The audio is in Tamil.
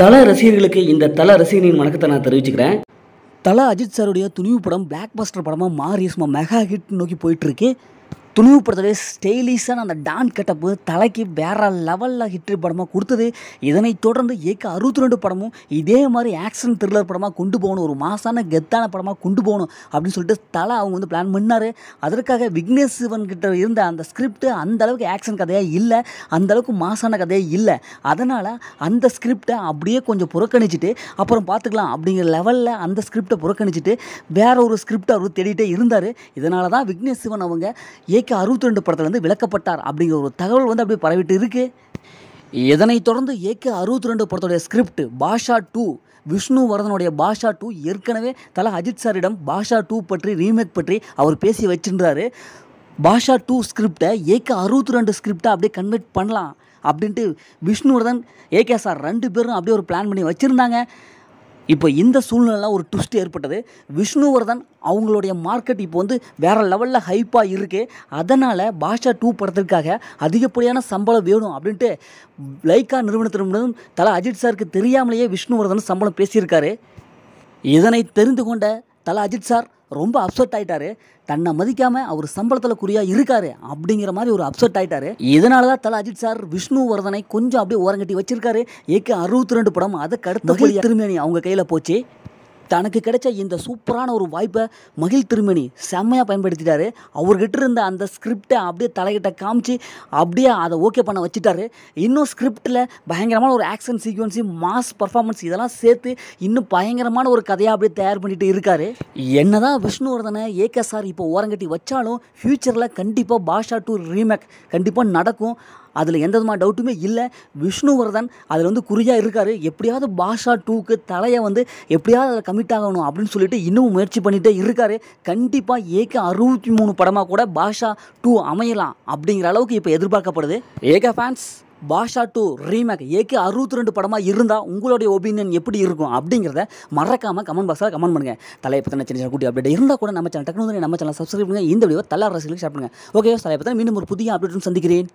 தல ரசிகர்களுக்கு இந்த தல ரசிகனின் வணக்கத்தை நான் தெரிவிச்சுக்கிறேன் தல அஜித் சாருடைய துணிவு படம் பிளாக் பஸ்டர் படமாக மாறி சும்மா மெகா ஹிட் நோக்கி போயிட்டுருக்கு துணிவு துணிவுப்படுத்தவே ஸ்டைலிஷான அந்த டான் கெட்டப்பு தலைக்கு வேற லெவலில் ஹிட்ரி படமாக கொடுத்தது இதனை தொடர்ந்து ஏக்க அறுபத்தி ரெண்டு படமும் இதே மாதிரி ஆக்ஷன் த்ரில்லர் படமாக கொண்டு போகணும் ஒரு மாசான கெத்தான படமாக கொண்டு போகணும் அப்படின்னு சொல்லிட்டு தலை அவங்க வந்து பிளான் பண்ணார் அதற்காக விக்னேஷ் சிவன் கிட்ட இருந்த அந்த ஸ்கிரிப்ட் அந்த அளவுக்கு ஆக்ஷன் கதையாக இல்லை அந்த அளவுக்கு மாசான கதையாக இல்லை அதனால் அந்த ஸ்கிரிப்டை அப்படியே கொஞ்சம் புறக்கணிச்சிட்டு அப்புறம் பார்த்துக்கலாம் அப்படிங்கிற லெவலில் அந்த ஸ்கிரிப்டை புறக்கணிச்சிட்டு வேற ஒரு ஸ்கிரிப்ட் அவர் தேடிட்டே இருந்தார் இதனால தான் விக்னேஷ் சிவன் அவங்க ஏ ஏகே அறுபத்தி ரெண்டு படத்துலேருந்து விளக்கப்பட்டார் அப்படிங்கிற ஒரு தகவல் வந்து அப்படியே பரவிட்டு இருக்குது இதனைத் தொடர்ந்து ஏகே அறுபத்தி ரெண்டு படத்துடைய ஸ்கிரிப்ட் பாஷா டூ வரதனுடைய பாஷா டூ ஏற்கனவே தலை அஜித் சாரிடம் பாஷா டூ பற்றி ரீமேக் பற்றி அவர் பேசி வச்சுருந்தாரு பாஷா டூ ஸ்கிரிப்டை ஏகே அறுபத்தி ரெண்டு ஸ்கிரிப்டை அப்படியே கன்வெர்ட் பண்ணலாம் அப்படின்ட்டு விஷ்ணுவர்தன் ஏகே சார் ரெண்டு பேரும் அப்படியே ஒரு பிளான் பண்ணி வச்சுருந்தாங்க இப்போ இந்த சூழ்நிலாம் ஒரு ட்விஸ்ட் ஏற்பட்டது விஷ்ணுவர்தன் அவங்களுடைய மார்க்கெட் இப்போ வந்து வேறு லெவலில் ஹைப்பாக இருக்குது அதனால் பாஷா டூ படத்திற்காக அதிகப்படியான சம்பளம் வேணும் அப்படின்ட்டு லைக்கா நிறுவனத்திடம் தலை அஜித் சாருக்கு தெரியாமலேயே விஷ்ணுவர்தன் சம்பளம் பேசியிருக்காரு இதனை தெரிந்து கொண்ட தலை அஜித் சார் ரொம்ப அப்செட் ஆகிட்டாரு தன்னை மதிக்காமல் அவர் சம்பளத்தில் குறியாக இருக்காரு அப்படிங்கிற மாதிரி ஒரு அப்செட் ஆகிட்டாரு இதனால தான் தலை அஜித் சார் விஷ்ணுவர்தனை கொஞ்சம் அப்படியே ஓரங்கட்டி வச்சிருக்காரு ஏகே அறுபத்தி ரெண்டு படம் அதை அடுத்த திரும்பி அவங்க கையில் போச்சு தனக்கு கிடைச்ச இந்த சூப்பரான ஒரு வாய்ப்பை மகிழ் திருமணி செம்மையாக பயன்படுத்திட்டாரு அவர்கிட்ட இருந்த அந்த ஸ்கிரிப்டை அப்படியே தலைகிட்ட காமிச்சு அப்படியே அதை ஓகே பண்ண வச்சுட்டாரு இன்னும் ஸ்கிரிப்டில் பயங்கரமான ஒரு ஆக்ஷன் சீக்வன்ஸு மாஸ் பர்ஃபார்மன்ஸ் இதெல்லாம் சேர்த்து இன்னும் பயங்கரமான ஒரு கதையாக அப்படியே தயார் பண்ணிட்டு இருக்காரு என்னதான் விஷ்ணுவர்தனை ஏகே சார் இப்போ ஓரங்கட்டி வச்சாலும் ஃப்யூச்சரில் கண்டிப்பாக பாஷா டூ ரீமேக் கண்டிப்பாக நடக்கும் அதில் எந்த விதமான டவுட்டுமே இல்லை விஷ்ணுவர்தன் அதில் வந்து குறியாக இருக்கார் எப்படியாவது பாஷா டூக்கு தலையை வந்து எப்படியாவது அதில் கமிட் ஆகணும் அப்படின்னு சொல்லிட்டு இன்னும் முயற்சி பண்ணிகிட்டே இருக்கார் கண்டிப்பாக ஏக அறுபத்தி மூணு படமாக கூட பாஷா டூ அமையலாம் அப்படிங்கிற அளவுக்கு இப்போ எதிர்பார்க்கப்படுது AK fans Baasha two remake AK அறுபத்தி ரெண்டு படமாக இருந்தால் உங்களுடைய ஒப்பீனியன் எப்படி இருக்கும் அப்படிங்கிறத மறக்காமல் கமெண்ட் பாக்ஸில் கமெண்ட் பண்ணுங்கள் தலையை பற்றின சின்ன சின்ன குட்டி அப்டேட் இருந்தால் கூட நம்ம சேனல் டெக்னாலஜி நம்ம சேனல் சப்ஸ்கிரைப் பண்ணுங்கள் இந்த வீடியோ தலை அரசியலுக்கு ஷேர் பண்ணுங்கள் ஓகே தலையை பற்றி மீண்டும் ஒரு புதிய அப்டேட்டும் சந்திக்கிறேன்